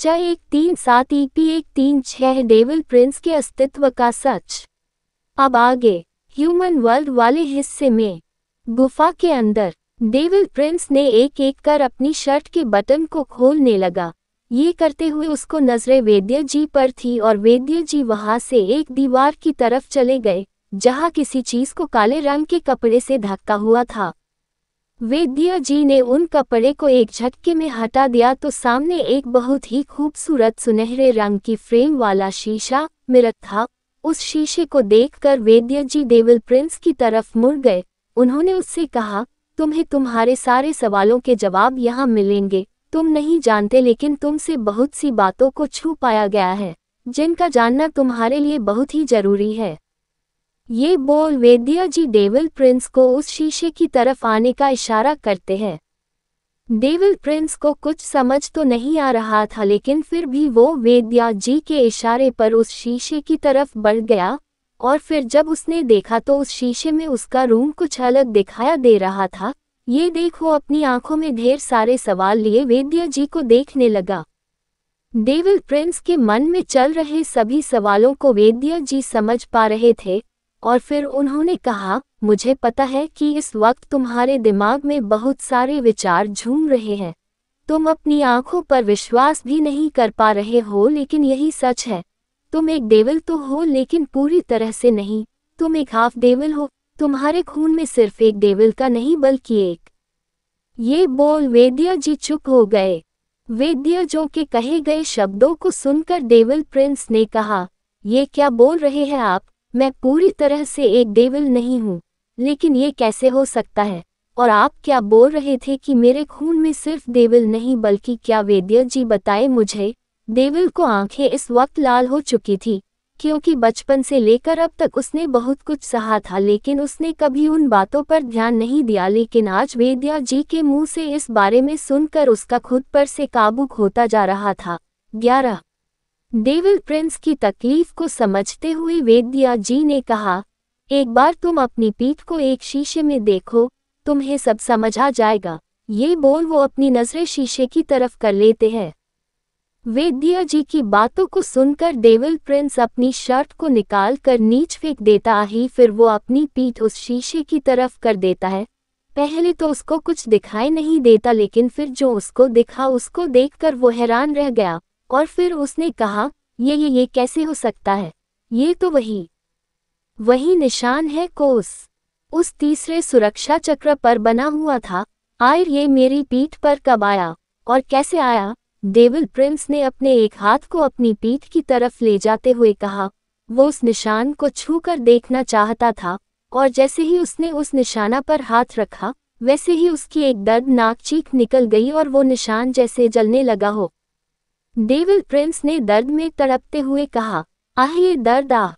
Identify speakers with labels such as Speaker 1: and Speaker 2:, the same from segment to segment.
Speaker 1: च एक तीन सात ई पी एक तीन छह डेविल प्रिंस के अस्तित्व का सच अब आगे ह्यूमन वर्ल्ड वाले हिस्से में गुफा के अंदर डेविल प्रिंस ने एक एक कर अपनी शर्ट के बटन को खोलने लगा ये करते हुए उसको नजरें वेद्य जी पर थी और वेद्य जी वहां से एक दीवार की तरफ चले गए जहां किसी चीज को काले रंग के कपड़े से धक्का हुआ था वेद्य जी ने उन कपड़े को एक झटके में हटा दिया तो सामने एक बहुत ही खूबसूरत सुनहरे रंग की फ्रेम वाला शीशा मिरत था उस शीशे को देखकर वेद्य जी देवल प्रिंस की तरफ मुड़ गए उन्होंने उससे कहा तुम्हें तुम्हारे सारे सवालों के जवाब यहाँ मिलेंगे तुम नहीं जानते लेकिन तुमसे बहुत सी बातों को छू पाया गया है जिनका जानना तुम्हारे लिए बहुत ही जरूरी है ये बोल वेद्या जी डेविल प्रिंस को उस शीशे की तरफ आने का इशारा करते हैं डेविल प्रिंस को कुछ समझ तो नहीं आ रहा था लेकिन फिर भी वो वेद्या जी के इशारे पर उस शीशे की तरफ बढ़ गया और फिर जब उसने देखा तो उस शीशे में उसका रूम कुछ अलग दिखाया दे रहा था ये देख वो अपनी आंखों में ढेर सारे सवाल लिए वेद्या जी को देखने लगा डेविल प्रिंस के मन में चल रहे सभी सवालों को वेद्या जी समझ पा रहे थे और फिर उन्होंने कहा मुझे पता है कि इस वक्त तुम्हारे दिमाग में बहुत सारे विचार झूम रहे हैं तुम अपनी आंखों पर विश्वास भी नहीं कर पा रहे हो लेकिन यही सच है तुम एक देवल तो हो लेकिन पूरी तरह से नहीं तुम एक हाफ देवल हो तुम्हारे खून में सिर्फ एक देवल का नहीं बल्कि एक ये बोल वेद्य जी चुप हो गए वेद्य जो के कहे गए शब्दों को सुनकर देवल प्रिंस ने कहा ये क्या बोल रहे हैं आप मैं पूरी तरह से एक डेविल नहीं हूँ लेकिन ये कैसे हो सकता है और आप क्या बोल रहे थे कि मेरे खून में सिर्फ देविल नहीं बल्कि क्या वेद्य जी बताए मुझे देविल को आंखें इस वक्त लाल हो चुकी थी क्योंकि बचपन से लेकर अब तक उसने बहुत कुछ सहा था लेकिन उसने कभी उन बातों पर ध्यान नहीं दिया लेकिन आज वेद्या जी के मुंह से इस बारे में सुनकर उसका खुद पर से काबू खोता जा रहा था ग्यारह डेविल प्रिंस की तकलीफ को समझते हुए वेद्या जी ने कहा एक बार तुम अपनी पीठ को एक शीशे में देखो तुम्हें सब समझा जाएगा ये बोल वो अपनी नजरें शीशे की तरफ कर लेते हैं वेद्या जी की बातों को सुनकर डेविल प्रिंस अपनी शर्ट को निकाल कर नीच फेंक देता ही फिर वो अपनी पीठ उस शीशे की तरफ कर देता है पहले तो उसको कुछ दिखाई नहीं देता लेकिन फिर जो उसको दिखा उसको देखकर वो हैरान रह गया और फिर उसने कहा ये ये ये कैसे हो सकता है ये तो वही वही निशान है कोस उस तीसरे सुरक्षा चक्र पर बना हुआ था आयर ये मेरी पीठ पर कब आया और कैसे आया डेविल प्रिंस ने अपने एक हाथ को अपनी पीठ की तरफ ले जाते हुए कहा वो उस निशान को छू कर देखना चाहता था और जैसे ही उसने उस निशाना पर हाथ रखा वैसे ही उसकी एक दर्द नाक चीख निकल गई और वो निशान जैसे जलने लगा हो डेविल प्रिंस ने दर्द में तड़पते हुए कहा आह ये दर्द आह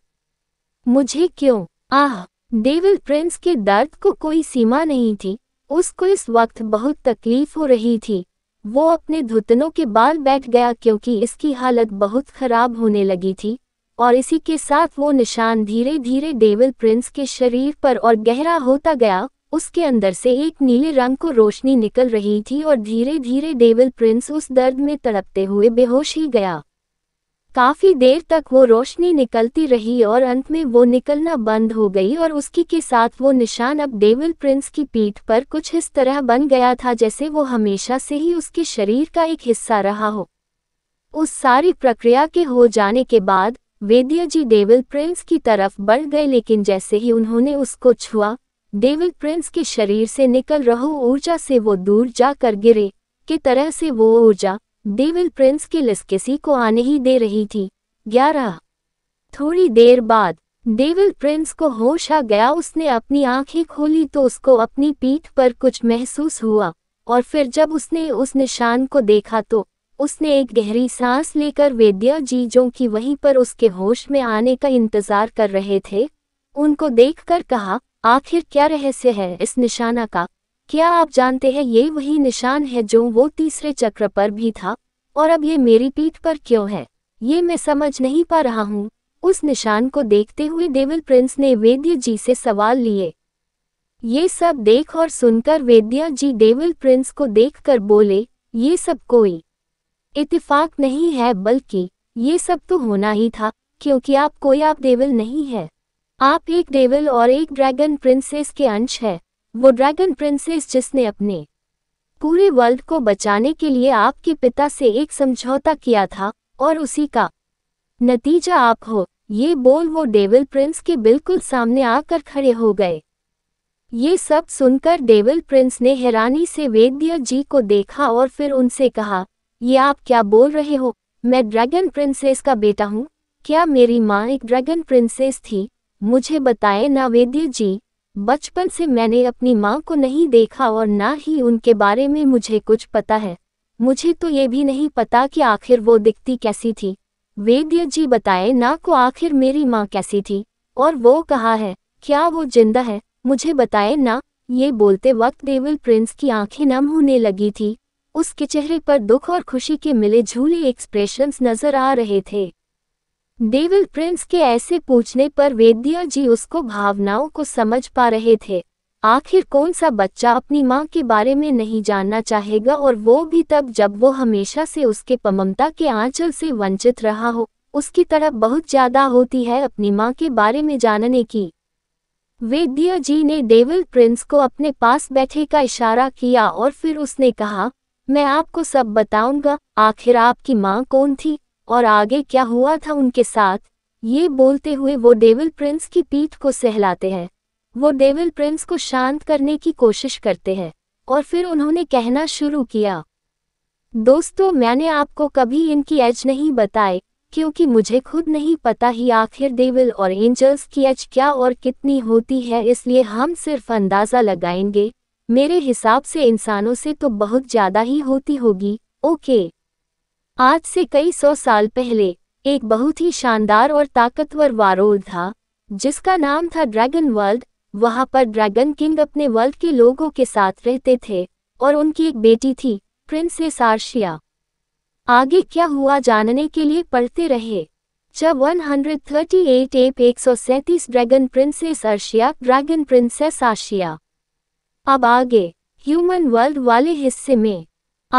Speaker 1: मुझे क्यों आह डेविल प्रिंस के दर्द को कोई सीमा नहीं थी उसको इस वक्त बहुत तकलीफ हो रही थी वो अपने धुतनों के बाल बैठ गया क्योंकि इसकी हालत बहुत खराब होने लगी थी और इसी के साथ वो निशान धीरे धीरे डेविल प्रिंस के शरीर पर और गहरा होता गया उसके अंदर से एक नीले रंग को रोशनी निकल रही थी और धीरे धीरे डेविल प्रिंस उस दर्द में तड़पते हुए बेहोश ही गया काफ़ी देर तक वो रोशनी निकलती रही और अंत में वो निकलना बंद हो गई और उसकी के साथ वो निशान अब डेविल प्रिंस की पीठ पर कुछ इस तरह बन गया था जैसे वो हमेशा से ही उसके शरीर का एक हिस्सा रहा हो उस सारी प्रक्रिया के हो जाने के बाद वेद्य जी डेविल प्रिंस की तरफ बढ़ गए लेकिन जैसे ही उन्होंने उसको छुआ डेविड प्रिंस के शरीर से निकल रहो ऊर्जा से वो दूर जाकर गिरे की तरह से वो ऊर्जा डेविल प्रिंस के लिस्किसी को आने ही दे रही थी ग्यारह थोड़ी देर बाद डेविल प्रिंस को होश आ गया उसने अपनी आंखें खोली तो उसको अपनी पीठ पर कुछ महसूस हुआ और फिर जब उसने उस निशान को देखा तो उसने एक गहरी सांस लेकर वेद्या जी जो कि वहीं पर उसके होश में आने का इंतजार कर रहे थे उनको देखकर कहा आखिर क्या रहस्य है इस निशाना का क्या आप जानते हैं ये वही निशान है जो वो तीसरे चक्र पर भी था और अब ये मेरी पीठ पर क्यों है ये मैं समझ नहीं पा रहा हूँ उस निशान को देखते हुए डेविल प्रिंस ने वेद्य जी से सवाल लिए ये सब देख और सुनकर वेद्या जी डेविल प्रिंस को देखकर बोले ये सब कोई इतफ़ाक नहीं है बल्कि ये सब तो होना ही था क्योंकि आप कोई आप डेविल नहीं है आप एक डेविल और एक ड्रैगन प्रिंसेस के अंश है वो ड्रैगन प्रिंसेस जिसने अपने पूरे वर्ल्ड को बचाने के लिए आपके पिता से एक समझौता किया था और उसी का नतीजा आप हो ये बोल वो डेविल प्रिंस के बिल्कुल सामने आकर खड़े हो गए ये सब सुनकर डेविल प्रिंस ने हैरानी से वेद्य जी को देखा और फिर उनसे कहा ये आप क्या बोल रहे हो मैं ड्रैगन प्रिंसेस का बेटा हूँ क्या मेरी माँ एक ड्रैगन प्रिंसेस थी मुझे बताए नावेद्य जी बचपन से मैंने अपनी माँ को नहीं देखा और ना ही उनके बारे में मुझे कुछ पता है मुझे तो ये भी नहीं पता कि आखिर वो दिखती कैसी थी वेद्य जी बताए ना को आखिर मेरी माँ कैसी थी और वो कहा है क्या वो जिंदा है मुझे बताए ना ये बोलते वक्त देवल प्रिंस की आंखें नम होने लगी थी उसके चेहरे पर दुख और खुशी के मिले झूले एक्सप्रेशंस नजर आ रहे थे डेविल प्रिंस के ऐसे पूछने पर वेद्या जी उसको भावनाओं को समझ पा रहे थे आखिर कौन सा बच्चा अपनी माँ के बारे में नहीं जानना चाहेगा और वो भी तब जब वो हमेशा से उसके पममता के आंचल से वंचित रहा हो उसकी तरफ बहुत ज्यादा होती है अपनी माँ के बारे में जानने की वेद्या जी ने डेविल प्रिंस को अपने पास बैठे का इशारा किया और फिर उसने कहा मैं आपको सब बताऊंगा आखिर आपकी माँ कौन थी और आगे क्या हुआ था उनके साथ ये बोलते हुए वो डेविल प्रिंस की पीठ को सहलाते हैं वो डेविल प्रिंस को शांत करने की कोशिश करते हैं और फिर उन्होंने कहना शुरू किया दोस्तों मैंने आपको कभी इनकी एज नहीं बताए क्योंकि मुझे खुद नहीं पता ही आखिर डेविल और एंजल्स की एज क्या और कितनी होती है इसलिए हम सिर्फ अंदाज़ा लगाएंगे मेरे हिसाब से इंसानों से तो बहुत ज़्यादा ही होती होगी ओके आज से कई सौ साल पहले एक बहुत ही शानदार और ताकतवर वारोल था जिसका नाम था ड्रैगन वर्ल्ड वहां पर ड्रैगन किंग अपने वर्ल्ड के लोगों के साथ रहते थे और उनकी एक बेटी थी प्रिंसेस आर्शिया आगे क्या हुआ जानने के लिए पढ़ते रहे जब 138 एप एक सौ dragon princess Arshia dragon princess Ashia अब आगे ह्यूमन वर्ल्ड वाले हिस्से में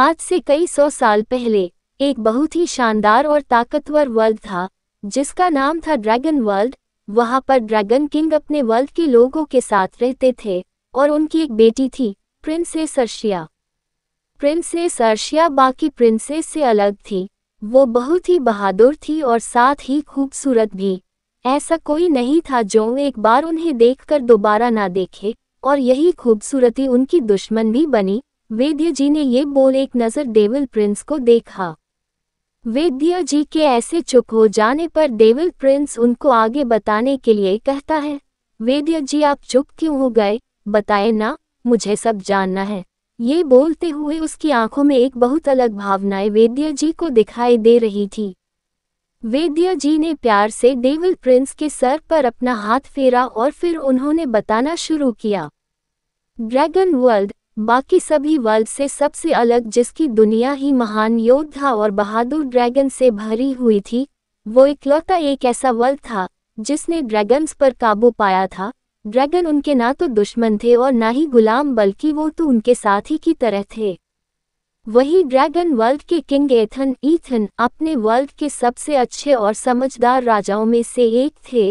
Speaker 1: आज से कई सौ साल पहले एक बहुत ही शानदार और ताकतवर वर्ल्ड था जिसका नाम था ड्रैगन वर्ल्ड वहाँ पर ड्रैगन किंग अपने वर्ल्ड के लोगों के साथ रहते थे और उनकी एक बेटी थी प्रिंसेस अर्शिया प्रिंसेस अर्शिया बाकी प्रिंसेस से अलग थी वो बहुत ही बहादुर थी और साथ ही खूबसूरत भी ऐसा कोई नहीं था जो एक बार उन्हें देखकर दोबारा ना देखे और यही खूबसूरती उनकी दुश्मन भी बनी वेद्य जी ने ये बोल एक नज़र डेविल प्रिंस को देखा वेद्य जी के ऐसे चुप हो जाने पर डेविल प्रिंस उनको आगे बताने के लिए कहता है वेद्य जी आप चुप क्यों हो गए बताए ना मुझे सब जानना है ये बोलते हुए उसकी आंखों में एक बहुत अलग भावनाएं वेद्य जी को दिखाई दे रही थी वेद्य जी ने प्यार से डेविल प्रिंस के सर पर अपना हाथ फेरा और फिर उन्होंने बताना शुरू किया ड्रैगन वर्ल्ड बाकी सभी वर्ल्ड से सबसे अलग जिसकी दुनिया ही महान योद्धा और बहादुर ड्रैगन से भरी हुई थी वो इकलौता एक ऐसा वर्ल्ड था जिसने ड्रैगन्स पर काबू पाया था ड्रैगन उनके ना तो दुश्मन थे और ना ही गुलाम बल्कि वो तो उनके साथी की तरह थे वही ड्रैगन वर्ल्ड के किंग एथन ईथन अपने वर्ल्ड के सबसे अच्छे और समझदार राजाओं में से एक थे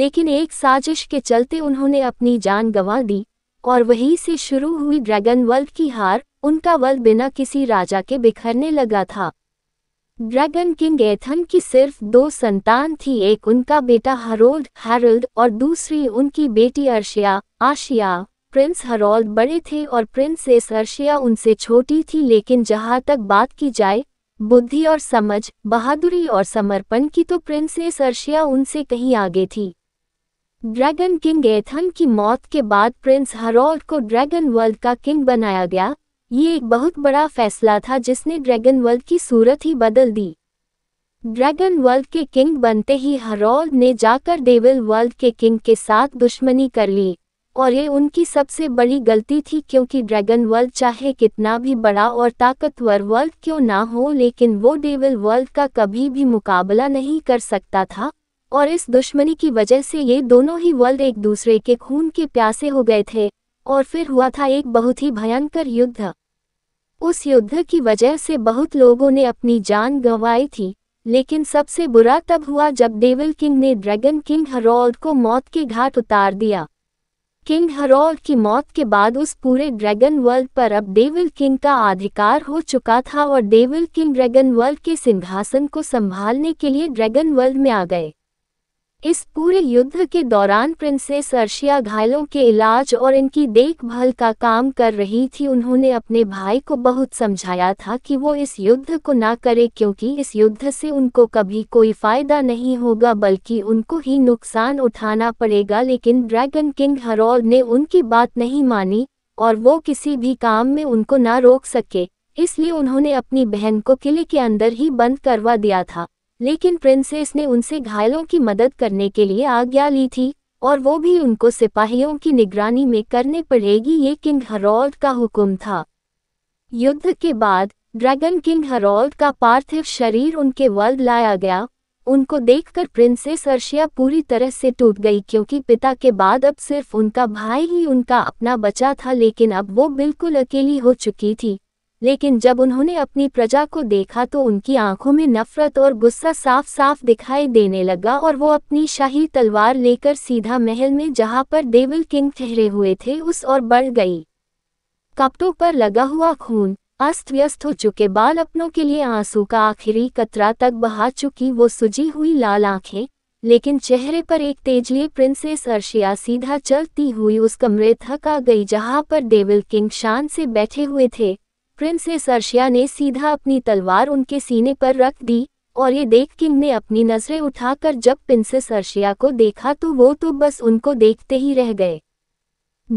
Speaker 1: लेकिन एक साजिश के चलते उन्होंने अपनी जान गंवा दी और वहीं से शुरू हुई ड्रैगन वर्ल्ड की हार उनका वर्ल्ड बिना किसी राजा के बिखरने लगा था ड्रैगन किंग एथन की सिर्फ दो संतान थी एक उनका बेटा हरोल्ड हैरोल्ड और दूसरी उनकी बेटी अर्शिया आशिया प्रिंस हरोल्ड बड़े थे और प्रिंसेस अर्शिया उनसे छोटी थी लेकिन जहाँ तक बात की जाए बुद्धि और समझ बहादुरी और समर्पण की तो प्रिंसेस अर्शिया उनसे कहीं आगे थी ड्रैगन किंग एथन की मौत के बाद प्रिंस हरोल्ड को ड्रैगन वर्ल्ड का किंग बनाया गया ये एक बहुत बड़ा फैसला था जिसने ड्रैगन वर्ल्ड की सूरत ही बदल दी ड्रैगन वर्ल्ड के किंग बनते ही हरोल्ड ने जाकर डेविल वर्ल्ड के किंग के साथ दुश्मनी कर ली और ये उनकी सबसे बड़ी गलती थी क्योंकि ड्रैगन वर्ल्ड चाहे कितना भी बड़ा और ताकतवर वर्ल्ड क्यों ना हो लेकिन वो डेविल वर्ल्ड का कभी भी मुकाबला नहीं कर सकता था और इस दुश्मनी की वजह से ये दोनों ही वर्ल्ड एक दूसरे के खून के प्यासे हो गए थे और फिर हुआ था एक बहुत ही भयंकर युद्ध उस युद्ध की वजह से बहुत लोगों ने अपनी जान गंवाई थी लेकिन सबसे बुरा तब हुआ जब डेविल किंग ने ड्रैगन किंग हरोल्ड को मौत के घाट उतार दिया किंग हरोल्ड की मौत के बाद उस पूरे ड्रैगन वर्ल्ड पर अब डेविल किंग का अधिकार हो चुका था और डेविल किंग ड्रैगन वर्ल्ड के सिंहासन को संभालने के लिए ड्रैगन वर्ल्ड में आ गए इस पूरे युद्ध के दौरान प्रिंसेस अर्शिया घायलों के इलाज और इनकी देखभाल का काम कर रही थी उन्होंने अपने भाई को बहुत समझाया था कि वो इस युद्ध को ना करे क्योंकि इस युद्ध से उनको कभी कोई फायदा नहीं होगा बल्कि उनको ही नुकसान उठाना पड़ेगा लेकिन ड्रैगन किंग हरोल ने उनकी बात नहीं मानी और वो किसी भी काम में उनको ना रोक सके इसलिए उन्होंने अपनी बहन को किले के अंदर ही बंद करवा दिया था लेकिन प्रिंसेस ने उनसे घायलों की मदद करने के लिए आज्ञा ली थी और वो भी उनको सिपाहियों की निगरानी में करने पड़ेगी ये किंग हरोल्ड का हुक्म था युद्ध के बाद ड्रैगन किंग हरोल्ड का पार्थिव शरीर उनके वर्ल्ड लाया गया उनको देखकर प्रिंसेस अर्शिया पूरी तरह से टूट गई क्योंकि पिता के बाद अब सिर्फ उनका भाई ही उनका अपना बचा था लेकिन अब वो बिल्कुल अकेली हो चुकी थी लेकिन जब उन्होंने अपनी प्रजा को देखा तो उनकी आंखों में नफरत और गुस्सा साफ साफ दिखाई देने लगा और वो अपनी शाही तलवार लेकर सीधा महल में जहां पर देवल किंग ठहरे हुए थे उस और बढ़ गई कपटों पर लगा हुआ खून अस्त व्यस्त हो चुके बाल अपनों के लिए आंसू का आखिरी कतरा तक बहा चुकी वो सुजी हुई लाल आंखें लेकिन चेहरे पर एक तेजली प्रिंसेस अर्शिया सीधा चलती हुई उस कमरे थक आ गई जहां पर डेविल किंग शान से बैठे हुए थे प्रिंसेस अर्शिया ने सीधा अपनी तलवार उनके सीने पर रख दी और ये देख किंग ने अपनी नजरें उठाकर जब प्रिंसेस अर्शिया को देखा तो वो तो बस उनको देखते ही रह गए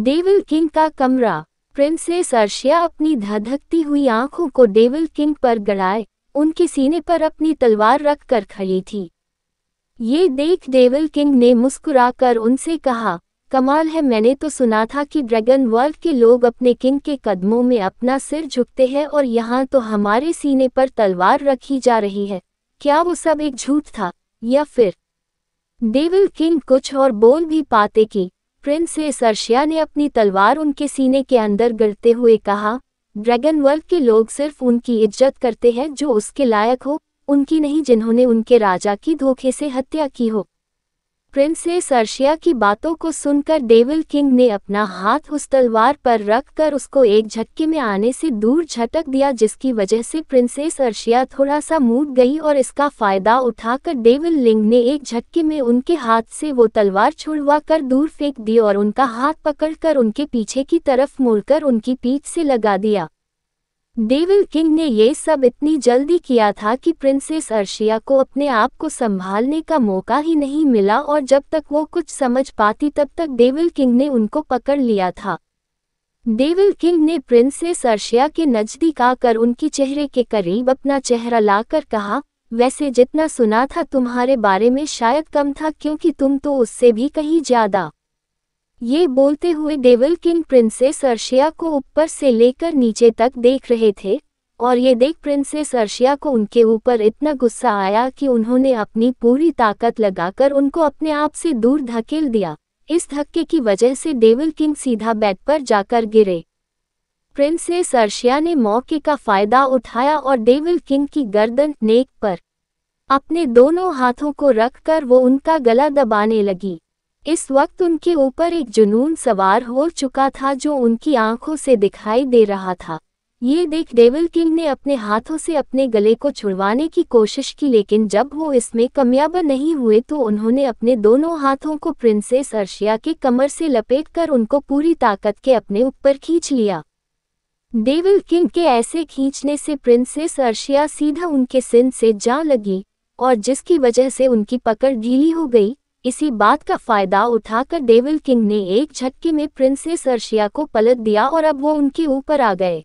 Speaker 1: डेविल किंग का कमरा प्रिंसेस अर्शिया अपनी धधकती हुई आंखों को डेविल किंग पर गड़ाए उनके सीने पर अपनी तलवार रख कर खड़ी थी ये देख डेविल किंग ने मुस्कुराकर उनसे कहा कमाल है मैंने तो सुना था कि ड्रैगन वर्ल्ड के लोग अपने किंग के कदमों में अपना सिर झुकते हैं और यहाँ तो हमारे सीने पर तलवार रखी जा रही है क्या वो सब एक झूठ था या फिर डेविल किंग कुछ और बोल भी पाते कि प्रिंसेस अर्शिया ने अपनी तलवार उनके सीने के अंदर गिरते हुए कहा ड्रैगन वर्ल्ड के लोग सिर्फ उनकी इज्जत करते हैं जो उसके लायक हो उनकी नहीं जिन्होंने उनके राजा की धोखे से हत्या की हो प्रिंसेस अर्शिया की बातों को सुनकर डेविल किंग ने अपना हाथ उस तलवार पर रखकर उसको एक झटके में आने से दूर झटक दिया जिसकी वजह से प्रिंसेस अर्शिया थोड़ा सा मूड गई और इसका फायदा उठाकर डेविल लिंग ने एक झटके में उनके हाथ से वो तलवार छुड़वा कर दूर फेंक दी और उनका हाथ पकड़कर उनके पीछे की तरफ मुड़कर उनकी पीठ से लगा दिया डेविल किंग ने ये सब इतनी जल्दी किया था कि प्रिंसेस अर्शिया को अपने आप को संभालने का मौका ही नहीं मिला और जब तक वो कुछ समझ पाती तब तक डेविल किंग ने उनको पकड़ लिया था डेविल किंग ने प्रिंसेस अर्शिया के नज़दीक आकर उनके चेहरे के करीब अपना चेहरा लाकर कहा वैसे जितना सुना था तुम्हारे बारे में शायद कम था क्योंकि तुम तो उससे भी कहीं ज़्यादा ये बोलते हुए डेविल किंग प्रिंसेस अर्शिया को ऊपर से लेकर नीचे तक देख रहे थे और ये देख प्रिंसेस अर्शिया को उनके ऊपर इतना गुस्सा आया कि उन्होंने अपनी पूरी ताकत लगाकर उनको अपने आप से दूर धकेल दिया इस धक्के की वजह से डेविल किंग सीधा बेड पर जाकर गिरे प्रिंसेस अर्शिया ने मौके का फायदा उठाया और डेविल किंग की गर्दन नेक पर अपने दोनों हाथों को रखकर वो उनका गला दबाने लगी इस वक्त उनके ऊपर एक जुनून सवार हो चुका था जो उनकी आंखों से दिखाई दे रहा था ये देख डेविल किंग ने अपने हाथों से अपने गले को छुड़वाने की कोशिश की लेकिन जब वो इसमें कामयाब नहीं हुए तो उन्होंने अपने दोनों हाथों को प्रिंसेस अर्शिया के कमर से लपेटकर उनको पूरी ताकत के अपने ऊपर खींच लिया डेविल किंग के ऐसे खींचने से प्रिंसेस अर्शिया सीधा उनके सिंध से जा लगी और जिसकी वजह से उनकी पकड़ गीली हो गई इसी बात का फायदा उठाकर डेविल किंग ने एक झटके में प्रिंसेस अर्शिया को पलट दिया और अब वो उनके ऊपर आ गए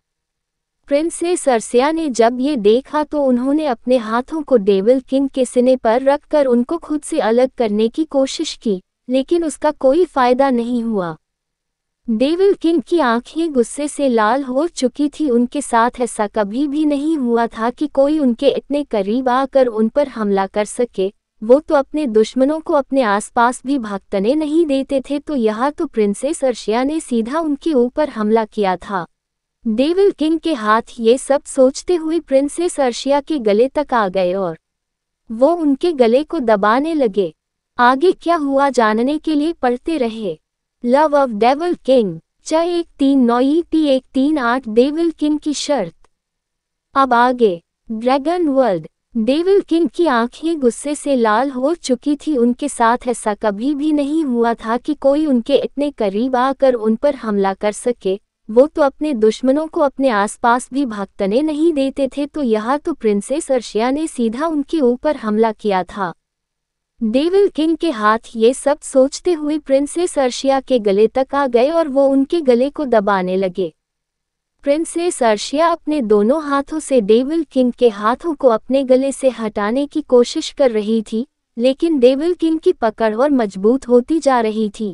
Speaker 1: प्रिंसेस अर्सिया ने जब ये देखा तो उन्होंने अपने हाथों को डेविल किंग के सिने पर रखकर उनको खुद से अलग करने की कोशिश की लेकिन उसका कोई फायदा नहीं हुआ डेविल किंग की आंखें गुस्से से लाल हो चुकी थी उनके साथ ऐसा कभी भी नहीं हुआ था कि कोई उनके इतने करीब आकर उन पर हमला कर सके वो तो अपने दुश्मनों को अपने आसपास भी भागतने नहीं देते थे तो यहाँ तो प्रिंसेस अर्शिया ने सीधा उनके ऊपर हमला किया था डेविल किंग के हाथ ये सब सोचते हुए प्रिंसेस अर्शिया के गले तक आ गए और वो उनके गले को दबाने लगे आगे क्या हुआ जानने के लिए पढ़ते रहे लव ऑफ डेविल किंग च एक तीन नौ टी एक तीन आठ डेविल किंग की शर्त अब आगे ड्रैगन वर्ल्ड डेविल किंग की आंखें गुस्से से लाल हो चुकी थी उनके साथ ऐसा कभी भी नहीं हुआ था कि कोई उनके इतने करीब आकर उन पर हमला कर सके वो तो अपने दुश्मनों को अपने आसपास भी भागतने नहीं देते थे तो यहाँ तो प्रिंसेस अर्शिया ने सीधा उनके ऊपर हमला किया था डेविल किंग के हाथ ये सब सोचते हुए प्रिंसेस अर्शिया के गले तक आ गए और वो उनके गले को दबाने लगे प्रिंसेस अर्शिया अपने दोनों हाथों से डेविल किंग के हाथों को अपने गले से हटाने की कोशिश कर रही थी लेकिन डेविल किंग की पकड़ और मजबूत होती जा रही थी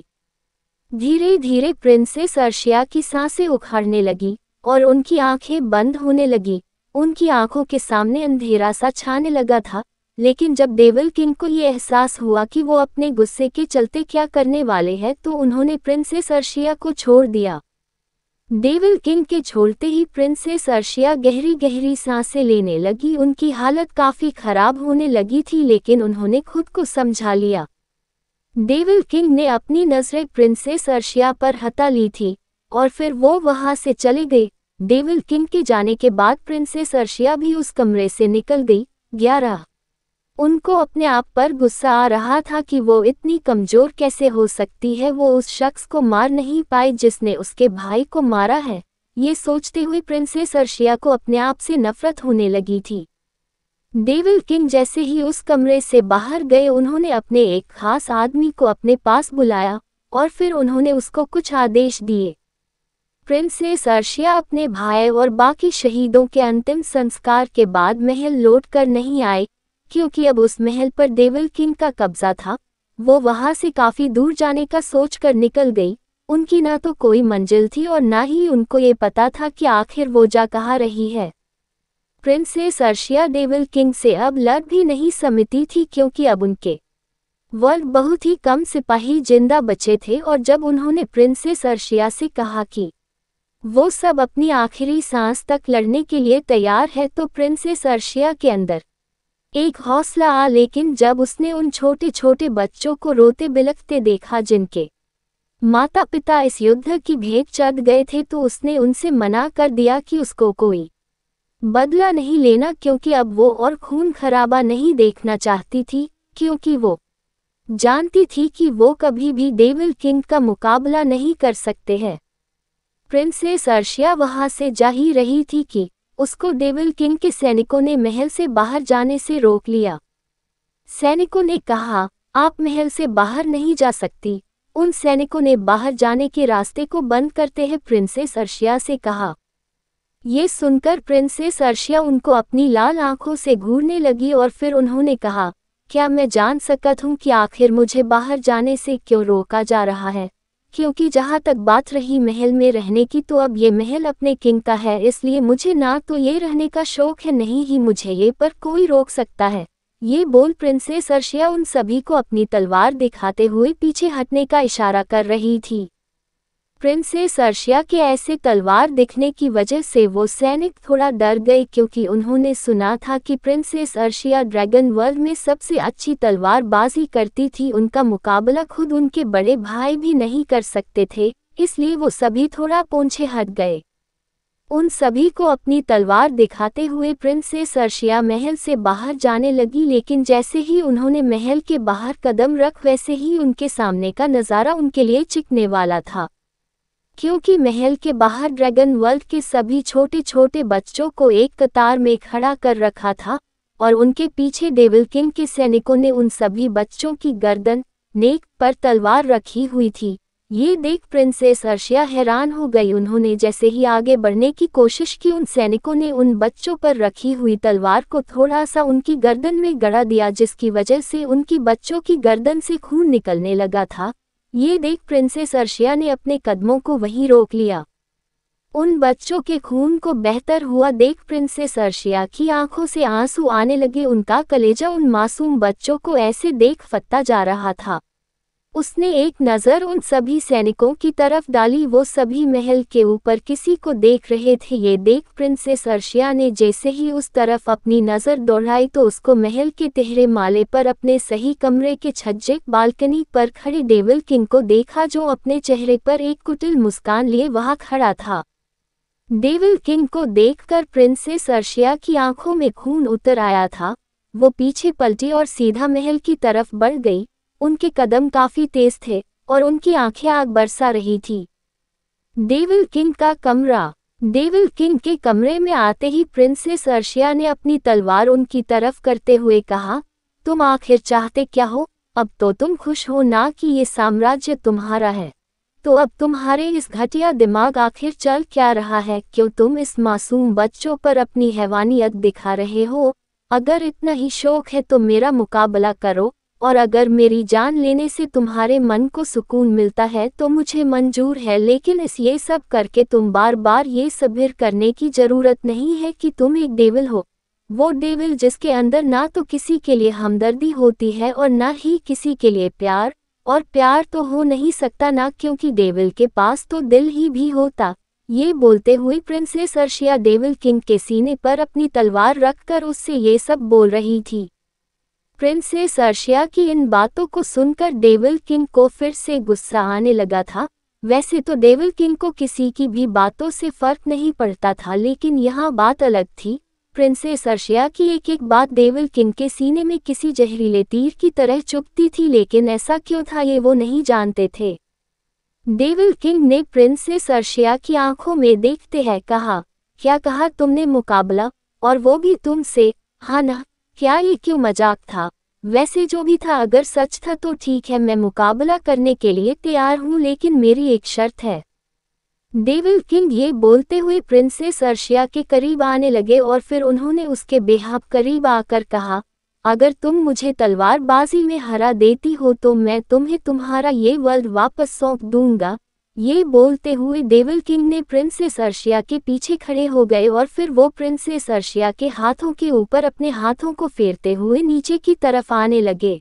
Speaker 1: धीरे धीरे प्रिंसेस अर्शिया की सांसें उखाड़ने लगी और उनकी आंखें बंद होने लगी उनकी आंखों के सामने अंधेरा सा छाने लगा था लेकिन जब डेविल किंग को ये एहसास हुआ कि वो अपने गुस्से के चलते क्या करने वाले हैं तो उन्होंने प्रिंसेस अर्शिया को छोड़ दिया डेविल किंग के छोड़ते ही प्रिंसेस अर्शिया गहरी गहरी सांसें लेने लगी उनकी हालत काफ़ी खराब होने लगी थी लेकिन उन्होंने खुद को समझा लिया डेविल किंग ने अपनी नज़रें प्रिंसेस अर्शिया पर हता ली थी और फिर वो वहां से चले गए डेविल किंग के जाने के बाद प्रिंसेस अर्शिया भी उस कमरे से निकल गई ग्यारह उनको अपने आप पर गुस्सा आ रहा था कि वो इतनी कमजोर कैसे हो सकती है वो उस शख्स को मार नहीं पाई जिसने उसके भाई को मारा है ये सोचते हुए प्रिंसेस अर्शिया को अपने आप से नफरत होने लगी थी डेविल किंग जैसे ही उस कमरे से बाहर गए उन्होंने अपने एक खास आदमी को अपने पास बुलाया और फिर उन्होंने उसको कुछ आदेश दिए प्रिंसेस अर्शिया अपने भाई और बाकी शहीदों के अंतिम संस्कार के बाद महल लौटकर नहीं आए क्योंकि अब उस महल पर देवल किंग का कब्जा था वो वहां से काफी दूर जाने का सोच कर निकल गई उनकी ना तो कोई मंजिल थी और ना ही उनको ये पता था कि आखिर वो जा कहाँ रही है प्रिंसेस अर्शिया डेविल किंग से अब लड़ भी नहीं समिति थी क्योंकि अब उनके वर्ग बहुत ही कम सिपाही जिंदा बचे थे और जब उन्होंने प्रिंसेस अर्शिया से कहा कि वो सब अपनी आखिरी सांस तक लड़ने के लिए तैयार है तो प्रिंसेस अर्शिया के अंदर एक हौसला आ लेकिन जब उसने उन छोटे छोटे बच्चों को रोते बिलखते देखा जिनके माता पिता इस युद्ध की भेंट चढ़ गए थे तो उसने उनसे मना कर दिया कि उसको कोई बदला नहीं लेना क्योंकि अब वो और खून खराबा नहीं देखना चाहती थी क्योंकि वो जानती थी कि वो कभी भी डेविल किंग का मुकाबला नहीं कर सकते हैं प्रिंसेस अर्शिया वहां से जा ही रही थी कि उसको डेविल किंग के सैनिकों ने महल से बाहर जाने से रोक लिया सैनिकों ने कहा आप महल से बाहर नहीं जा सकती उन सैनिकों ने बाहर जाने के रास्ते को बंद करते हुए प्रिंसेस अर्शिया से कहा ये सुनकर प्रिंसेस अर्शिया उनको अपनी लाल आंखों से घूरने लगी और फिर उन्होंने कहा क्या मैं जान सकत हूँ कि आखिर मुझे बाहर जाने से क्यों रोका जा रहा है क्योंकि जहाँ तक बात रही महल में रहने की तो अब ये महल अपने किंग का है इसलिए मुझे ना तो ये रहने का शौक है नहीं ही मुझे ये पर कोई रोक सकता है ये बोल प्रिंसेस अर्शिया उन सभी को अपनी तलवार दिखाते हुए पीछे हटने का इशारा कर रही थी प्रिंसेस अर्शिया के ऐसे तलवार दिखने की वजह से वो सैनिक थोड़ा डर गए क्योंकि उन्होंने सुना था कि प्रिंसेस अर्शिया ड्रैगन वर्ल्ड में सबसे अच्छी तलवारबाजी करती थी उनका मुकाबला खुद उनके बड़े भाई भी नहीं कर सकते थे इसलिए वो सभी थोड़ा पोंछे हट गए उन सभी को अपनी तलवार दिखाते हुए प्रिंसेस अर्शिया महल से बाहर जाने लगी लेकिन जैसे ही उन्होंने महल के बाहर कदम रख वैसे ही उनके सामने का नज़ारा उनके लिए चिकने वाला था क्योंकि महल के बाहर ड्रैगन वर्ल्ड के सभी छोटे छोटे बच्चों को एक कतार में खड़ा कर रखा था और उनके पीछे डेविल किंग के सैनिकों ने उन सभी बच्चों की गर्दन नेक पर तलवार रखी हुई थी ये देख प्रिंसेस अर्शिया हैरान हो गई उन्होंने जैसे ही आगे बढ़ने की कोशिश की उन सैनिकों ने उन बच्चों पर रखी हुई तलवार को थोड़ा सा उनकी गर्दन में गड़ा दिया जिसकी वजह से उनकी बच्चों की गर्दन से खून निकलने लगा था ये देख प्रिंसेस अर्शिया ने अपने कदमों को वहीं रोक लिया उन बच्चों के खून को बेहतर हुआ देख प्रिंसेस अर्शिया की आंखों से आंसू आने लगे उनका कलेजा उन मासूम बच्चों को ऐसे देख फत्ता जा रहा था उसने एक नज़र उन सभी सैनिकों की तरफ डाली वो सभी महल के ऊपर किसी को देख रहे थे ये देख प्रिंसेस अर्शिया ने जैसे ही उस तरफ अपनी नज़र दौड़ाई तो उसको महल के तेहरे माले पर अपने सही कमरे के छज्जे बालकनी पर खड़े डेविल किंग को देखा जो अपने चेहरे पर एक कुटिल मुस्कान लिए वहाँ खड़ा था डेविल किंग को देखकर प्रिंसेस अर्शिया की आंखों में खून उतर आया था वो पीछे पलटी और सीधा महल की तरफ बढ़ गई उनके कदम काफी तेज थे और उनकी आंखें आग बरसा रही थी डेविल किंग का कमरा डेविल किंग के कमरे में आते ही प्रिंसेस अर्शिया ने अपनी तलवार उनकी तरफ करते हुए कहा तुम आखिर चाहते क्या हो अब तो तुम खुश हो ना कि ये साम्राज्य तुम्हारा है तो अब तुम्हारे इस घटिया दिमाग आखिर चल क्या रहा है क्यों तुम इस मासूम बच्चों पर अपनी हैवानियत दिखा रहे हो अगर इतना ही शौक है तो मेरा मुकाबला करो और अगर मेरी जान लेने से तुम्हारे मन को सुकून मिलता है तो मुझे मंजूर है लेकिन इस ये सब करके तुम बार बार ये सबिर करने की जरूरत नहीं है कि तुम एक डेविल हो वो डेविल जिसके अंदर ना तो किसी के लिए हमदर्दी होती है और ना ही किसी के लिए प्यार और प्यार तो हो नहीं सकता ना क्योंकि डेविल के पास तो दिल ही भी होता ये बोलते हुए प्रिंसेस अर्शिया डेविल किंग के सीने पर अपनी तलवार रखकर उससे ये सब बोल रही थी प्रिंसेस अर्शिया की इन बातों को सुनकर डेविल किंग को फिर से गुस्सा आने लगा था वैसे तो डेविल किंग को किसी की भी बातों से फर्क नहीं पड़ता था लेकिन यहाँ बात अलग थी प्रिंसेस अर्शिया की एक एक बात डेविल किंग के सीने में किसी जहरीले तीर की तरह चुभती थी लेकिन ऐसा क्यों था ये वो नहीं जानते थे डेविल किंग ने प्रिंसेस अर्शिया की आंखों में देखते हैं कहा क्या कहा तुमने मुकाबला और वो भी तुमसे हाँ ना क्या ये क्यों मजाक था वैसे जो भी था अगर सच था तो ठीक है मैं मुकाबला करने के लिए तैयार हूँ लेकिन मेरी एक शर्त है डेविल किंग ये बोलते हुए प्रिंसेस अर्शिया के करीब आने लगे और फिर उन्होंने उसके बेहाब करीब आकर कहा अगर तुम मुझे तलवारबाजी में हरा देती हो तो मैं तुम्हें तुम्हारा ये वर्ल्ड वापस सौंप दूंगा ये बोलते हुए डेविल किंग ने प्रिंसेस अर्शिया के पीछे खड़े हो गए और फिर वो प्रिंसेस अर्शिया के हाथों के ऊपर अपने हाथों को फेरते हुए नीचे की तरफ आने लगे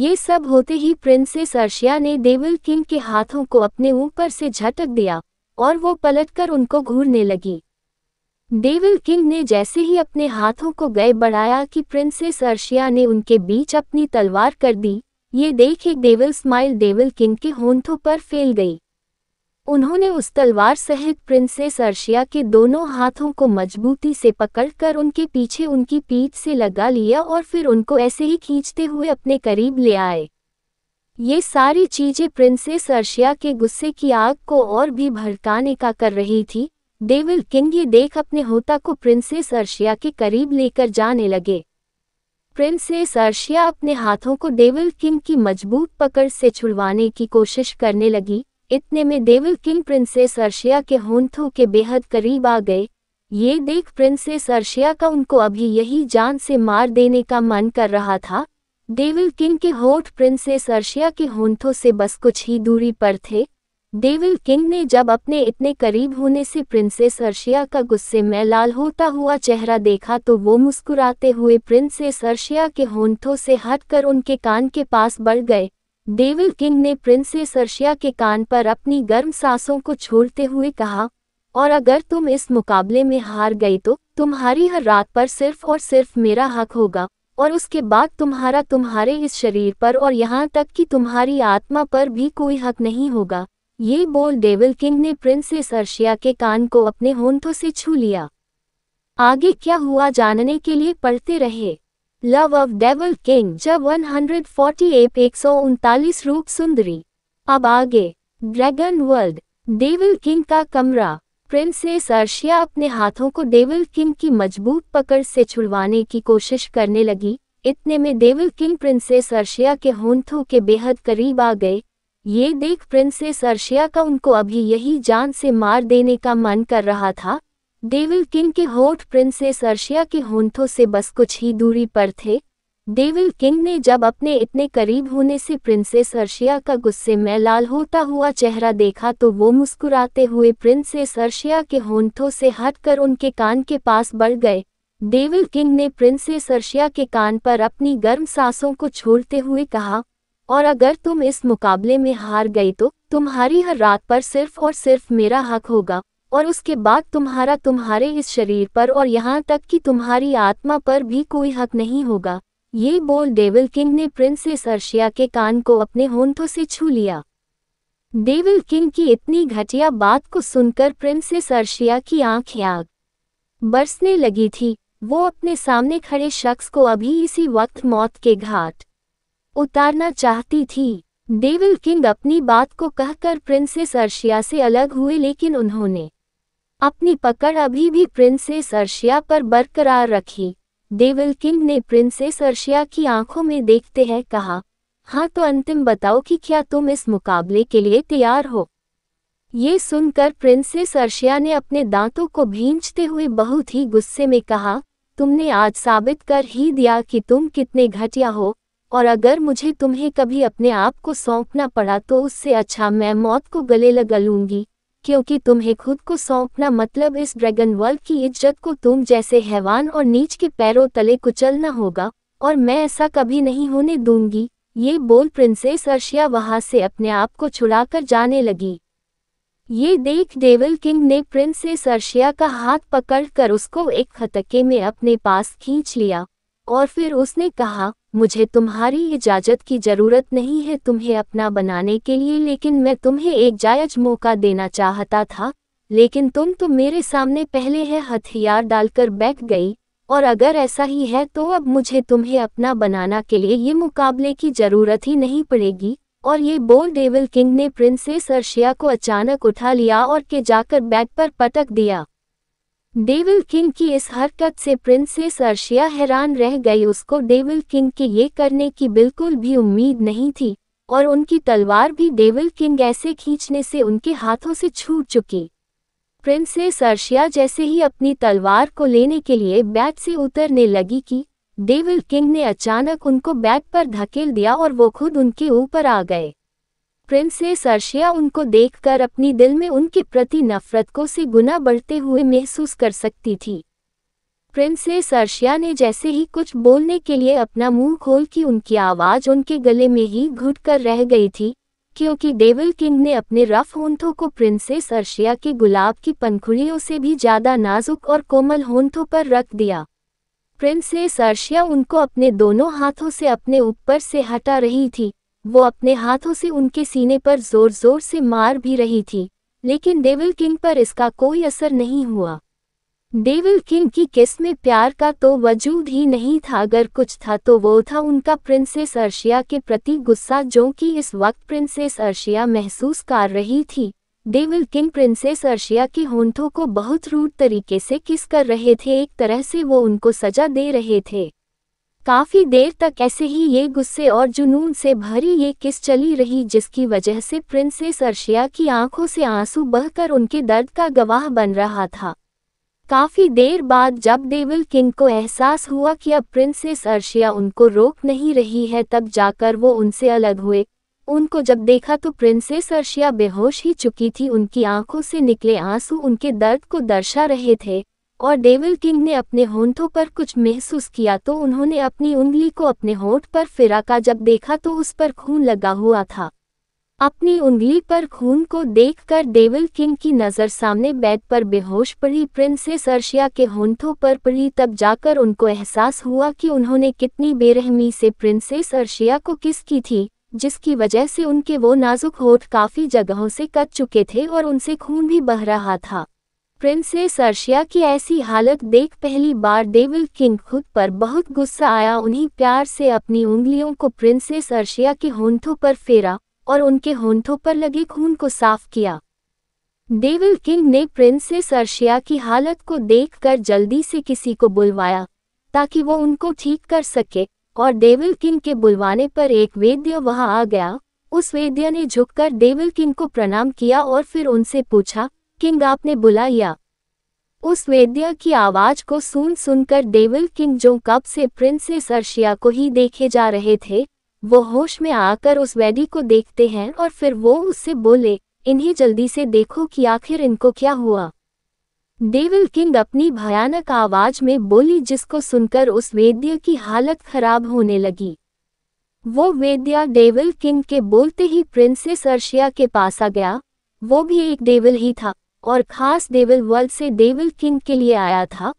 Speaker 1: ये सब होते ही प्रिंसेस अर्शिया ने डेविल किंग के हाथों को अपने ऊपर से झटक दिया और वो पलटकर उनको घूरने लगी डेविल किंग ने जैसे ही अपने हाथों को गए बढ़ाया कि प्रिंसेस अर्शिया ने उनके बीच अपनी तलवार कर दी ये देख एक डेविल स्माइल डेविल किंग के होंठों पर फैल गई उन्होंने उस तलवार सहित प्रिंसेस अर्शिया के दोनों हाथों को मजबूती से पकड़कर उनके पीछे उनकी पीठ से लगा लिया और फिर उनको ऐसे ही खींचते हुए अपने करीब ले आए ये सारी चीजें प्रिंसेस अर्शिया के गुस्से की आग को और भी भड़काने का कर रही थी डेविल किंग ये देख अपने होता को प्रिंसेस अर्शिया के करीब लेकर जाने लगे प्रिंसेस अर्शिया अपने हाथों को डेविल किंग की मजबूत पकड़ से छुड़वाने की कोशिश करने लगी इतने में देवल किंग प्रिंसेस अर्शिया के होंथों के बेहद करीब आ गए ये देख प्रिंसेस अर्शिया का उनको अभी यही जान से मार देने का मन कर रहा था डेविल किंग के होठ प्रिंसेस अर्शिया के होंथों से बस कुछ ही दूरी पर थे डेविल किंग ने जब अपने इतने करीब होने से प्रिंसेस अर्शिया का गुस्से में लाल होता हुआ चेहरा देखा तो वो मुस्कुराते हुए प्रिंसेस अर्शिया के होंथों से हटकर उनके कान के पास बढ़ गए डेविल किंग ने प्रिंसेस अर्शिया के कान पर अपनी गर्म सांसों को छोड़ते हुए कहा और अगर तुम इस मुकाबले में हार गई तो तुम्हारी हर रात पर सिर्फ और सिर्फ मेरा हक होगा और उसके बाद तुम्हारा तुम्हारे इस शरीर पर और यहाँ तक कि तुम्हारी आत्मा पर भी कोई हक नहीं होगा ये बोल डेविल किंग ने प्रिंसेस अर्शिया के कान को अपने होंठों से छू लिया आगे क्या हुआ जानने के लिए पढ़ते रहे लव ऑफ डेवल किंग जब 140 एप एक रूप सुंदरी अब आगे ड्रैगन वर्ल्ड डेविल किंग का कमरा प्रिंसेस अर्शिया अपने हाथों को डेविल किंग की मजबूत पकड़ से छुड़वाने की कोशिश करने लगी इतने में डेविल किंग प्रिंसेस अर्शिया के होंथों के बेहद करीब आ गए ये देख प्रिंसेस अर्शिया का उनको अभी यही जान से मार देने का मन कर रहा था डेविल किंग के होठ प्रिंसेस अर्शिया के होंठों से बस कुछ ही दूरी पर थे डेविल किंग ने जब अपने इतने करीब होने से प्रिंसेस अर्शिया का गुस्से में लाल होता हुआ चेहरा देखा तो वो मुस्कुराते हुए प्रिंसेस अर्शिया के होंठों से हटकर उनके कान के पास बढ़ गए डेविल किंग ने प्रिंसेस अर्शिया के कान पर अपनी गर्म सांसों को छोड़ते हुए कहा और अगर तुम इस मुकाबले में हार गई तो तुम्हारी हर रात पर सिर्फ और सिर्फ मेरा हक होगा और उसके बाद तुम्हारा तुम्हारे इस शरीर पर और यहाँ तक कि तुम्हारी आत्मा पर भी कोई हक नहीं होगा ये बोल डेविल किंग ने प्रिंसेस अर्शिया के कान को अपने होंठों से छू लिया डेविल किंग की इतनी घटिया बात को सुनकर प्रिंसेस अर्शिया की आंखें आग बरसने लगी थी वो अपने सामने खड़े शख्स को अभी इसी वक्त मौत के घाट उतारना चाहती थी डेविल किंग अपनी बात को कहकर प्रिंसेस अर्शिया से अलग हुए लेकिन उन्होंने अपनी पकड़ अभी भी प्रिंसेस अर्शिया पर बरकरार रखी डेविल किंग ने प्रिंसेस अर्शिया की आंखों में देखते हैं कहा हाँ तो अंतिम बताओ कि क्या तुम इस मुकाबले के लिए तैयार हो ये सुनकर प्रिंसेस अर्शिया ने अपने दांतों को भींचते हुए बहुत ही गुस्से में कहा तुमने आज साबित कर ही दिया कि तुम कितने घटिया हो और अगर मुझे तुम्हें कभी अपने आप को सौंपना पड़ा तो उससे अच्छा मैं मौत को गले लगा लूंगी क्योंकि तुम्हें खुद को सौंपना मतलब इस ड्रैगन वर्ल्ड की इज्जत को तुम जैसे हैवान और नीच के पैरों तले कुचलना होगा और मैं ऐसा कभी नहीं होने दूंगी ये बोल प्रिंसेस अर्शिया वहां से अपने आप को छुड़ाकर जाने लगी ये देख डेविल किंग ने प्रिंसेस अर्शिया का हाथ पकड़कर उसको एक खतके में अपने पास खींच लिया और फिर उसने कहा मुझे तुम्हारी इजाज़त की ज़रूरत नहीं है तुम्हें अपना बनाने के लिए लेकिन मैं तुम्हें एक जायज मौका देना चाहता था लेकिन तुम तो मेरे सामने पहले है हथियार डालकर बैठ गई और अगर ऐसा ही है तो अब मुझे तुम्हें अपना बनाना के लिए ये मुकाबले की ज़रूरत ही नहीं पड़ेगी और ये बोल डेविल किंग ने प्रिंसेस अर्शिया को अचानक उठा लिया और के जाकर बैग पर पटक दिया डेविल किंग की इस हरकत से प्रिंसेस अर्शिया हैरान रह गई उसको डेविल किंग के ये करने की बिल्कुल भी उम्मीद नहीं थी और उनकी तलवार भी डेविल किंग ऐसे खींचने से उनके हाथों से छूट चुकी प्रिंसेस अर्शिया जैसे ही अपनी तलवार को लेने के लिए बैट से उतरने लगी कि डेविल किंग ने अचानक उनको बैट पर धकेल दिया और वो खुद उनके ऊपर आ गए प्रिंसेस अर्शिया सरशिया उनको देखकर अपनी दिल में उनके प्रति नफरत को से गुना बढ़ते हुए महसूस कर सकती थी प्रिंसेस अर्शिया ने जैसे ही कुछ बोलने के लिए अपना मुंह खोल की उनकी आवाज़ उनके गले में ही घुट कर रह गई थी क्योंकि डेविल किंग ने अपने रफ होंठों को प्रिंसेस अर्शिया के गुलाब की पंखुड़ियों से भी ज़्यादा नाजुक और कोमल होंठों पर रख दिया प्रिंसेस अर्शिया उनको अपने दोनों हाथों से अपने ऊपर से हटा रही थी वो अपने हाथों से उनके सीने पर जोर जोर से मार भी रही थी लेकिन डेविल किंग पर इसका कोई असर नहीं हुआ डेविल किंग की किस में प्यार का तो वजूद ही नहीं था अगर कुछ था तो वो था उनका प्रिंसेस अर्शिया के प्रति गुस्सा जो कि इस वक्त प्रिंसेस अर्शिया महसूस कर रही थी डेविल किंग प्रिंसेस अर्शिया के होंठों को बहुत रूट तरीके से किस कर रहे थे एक तरह से वो उनको सजा दे रहे थे काफ़ी देर तक ऐसे ही ये गुस्से और जुनून से भरी ये किस चली रही जिसकी वजह से प्रिंसेस अर्शिया की आंखों से आंसू बहकर उनके दर्द का गवाह बन रहा था काफ़ी देर बाद जब डेविल किंग को एहसास हुआ कि अब प्रिंसेस अर्शिया उनको रोक नहीं रही है तब जाकर वो उनसे अलग हुए उनको जब देखा तो प्रिंसेस अर्शिया बेहोश ही चुकी थी उनकी आंखों से निकले आंसू उनके दर्द को दर्शा रहे थे और डेविल किंग ने अपने होंठों पर कुछ महसूस किया तो उन्होंने अपनी उंगली को अपने होंठ पर फिराका जब देखा तो उस पर खून लगा हुआ था अपनी उंगली पर खून को देखकर डेविल किंग की नज़र सामने बेड पर बेहोश पड़ी प्रिंसेस अर्शिया के होंठों पर पड़ी तब जाकर उनको एहसास हुआ कि उन्होंने कितनी बेरहमी से प्रिंसेस अर्शिया को किस की थी जिसकी वजह से उनके वो नाजुक होठ काफ़ी जगहों से कट चुके थे और उनसे खून भी बह रहा था प्रिंसेस अर्शिया की ऐसी हालत देख पहली बार डेविल किंग खुद पर बहुत गुस्सा आया उन्हीं प्यार से अपनी उंगलियों को प्रिंसेस अर्शिया के होंठों पर फेरा और उनके होंठों पर लगे खून को साफ किया डेविल किंग ने प्रिंसेस अर्शिया की हालत को देखकर जल्दी से किसी को बुलवाया ताकि वो उनको ठीक कर सके और डेविल किंग के बुलवाने पर एक वेद्य वहां आ गया उस वेद्य ने झुककर डेविल किंग को प्रणाम किया और फिर उनसे पूछा किंग आपने बुलाया उस वेद्य की आवाज को सुन सुनकर डेविल किंग जो कब से प्रिंसेस अर्शिया को ही देखे जा रहे थे वो होश में आकर उस वैदी को देखते हैं और फिर वो उससे बोले इन्हें जल्दी से देखो कि आखिर इनको क्या हुआ डेविल किंग अपनी भयानक आवाज में बोली जिसको सुनकर उस वेद्य की हालत खराब होने लगी वो वेद्या डेविल किंग के बोलते ही प्रिंसेस अर्शिया के पास आ गया वो भी एक डेविल ही था और खास डेविल वर्ल्ड से डेविल किंग के लिए आया था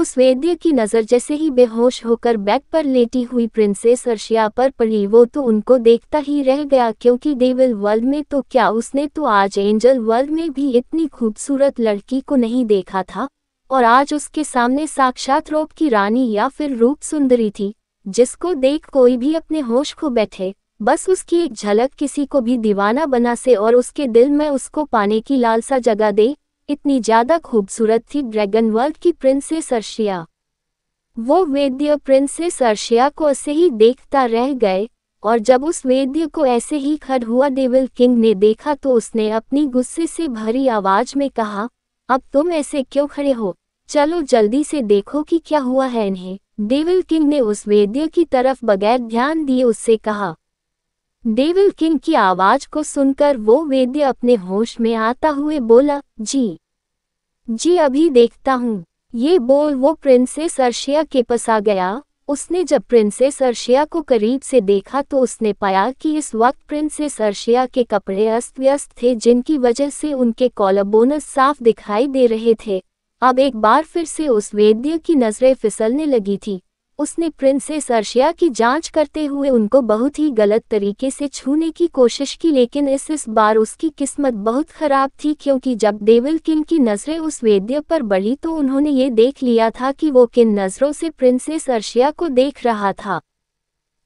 Speaker 1: उस वैद्य की नज़र जैसे ही बेहोश होकर बैग पर लेटी हुई प्रिंसेस अर्शिया पर पड़ी वो तो उनको देखता ही रह गया क्योंकि डेविल वर्ल्ड में तो क्या उसने तो आज एंजल वर्ल्ड में भी इतनी खूबसूरत लड़की को नहीं देखा था और आज उसके सामने साक्षात रूप की रानी या फिर रूप सुंदरी थी जिसको देख कोई भी अपने होश खो बैठे बस उसकी एक झलक किसी को भी दीवाना बना से और उसके दिल में उसको पाने की लालसा जगा दे इतनी ज्यादा खूबसूरत थी ड्रैगन वर्ल्ड की प्रिंसेस अर्शिया वो वेद्य प्रिंसेस अर्शिया को ऐसे ही देखता रह गए और जब उस वेद्य को ऐसे ही खड़ हुआ डेविल किंग ने देखा तो उसने अपनी गुस्से से भरी आवाज में कहा अब तुम ऐसे क्यों खड़े हो चलो जल्दी से देखो कि क्या हुआ है इन्हें डेविल किंग ने उस वेद्य की तरफ बगैर ध्यान दिए उससे कहा डेविल किंग की आवाज को सुनकर वो वेद्य अपने होश में आता हुए बोला जी जी अभी देखता हूँ ये बोल वो प्रिंसेस अर्शिया के पास आ गया उसने जब प्रिंसेस अर्शिया को करीब से देखा तो उसने पाया कि इस वक्त प्रिंसेस अर्शिया के कपड़े अस्त व्यस्त थे जिनकी वजह से उनके कॉलबोनस साफ दिखाई दे रहे थे अब एक बार फिर से उस वेद्य की नजरें फिसलने लगी थी उसने प्रिंसेस अर्शिया की जांच करते हुए उनको बहुत ही गलत तरीके से छूने की कोशिश की लेकिन इस इस बार उसकी किस्मत बहुत खराब थी क्योंकि जब डेविल किंग की नज़रें उस वेद्य पर बढ़ी तो उन्होंने ये देख लिया था कि वो किन नज़रों से प्रिंसेस अर्शिया को देख रहा था